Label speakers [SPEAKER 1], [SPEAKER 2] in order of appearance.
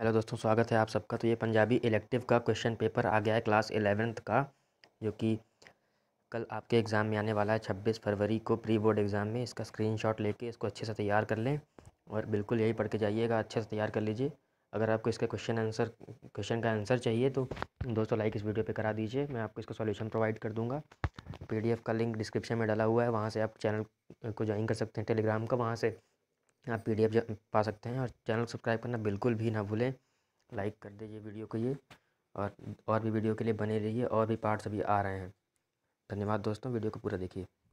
[SPEAKER 1] hello दोस्तों स्वागत है आप सबका तो ये पंजाबी इलेक्टिव का क्वेश्चन पेपर आ गया है क्लास एलेवेंथ का जो कि कल आपके एग्ज़ाम में आने वाला है छब्बीस फरवरी को प्री बोर्ड एग्ज़ाम में इसका स्क्रीनशॉट लेके इसको अच्छे से तैयार कर लें और बिल्कुल यही पढ़ के जाइएगा अच्छे से तैयार कर लीजिए अगर आपको इसका क्वेश्चन आंसर क्वेश्चन का आंसर चाहिए तो दोस्तों लाइक इस वीडियो पर करा दीजिए मैं आपको इसका सोल्यूशन प्रोवाइड कर दूँगा पी का लिंक डिस्क्रिप्शन में डाला हुआ है वहाँ से आप चैनल को ज्वाइन कर सकते हैं टेलीग्राम का वहाँ से आप पी डी पा सकते हैं और चैनल सब्सक्राइब करना बिल्कुल भी ना भूलें लाइक कर दीजिए वीडियो को ये और और भी वीडियो के लिए बने रहिए और भी पार्ट्स अभी आ रहे हैं धन्यवाद दोस्तों वीडियो को पूरा देखिए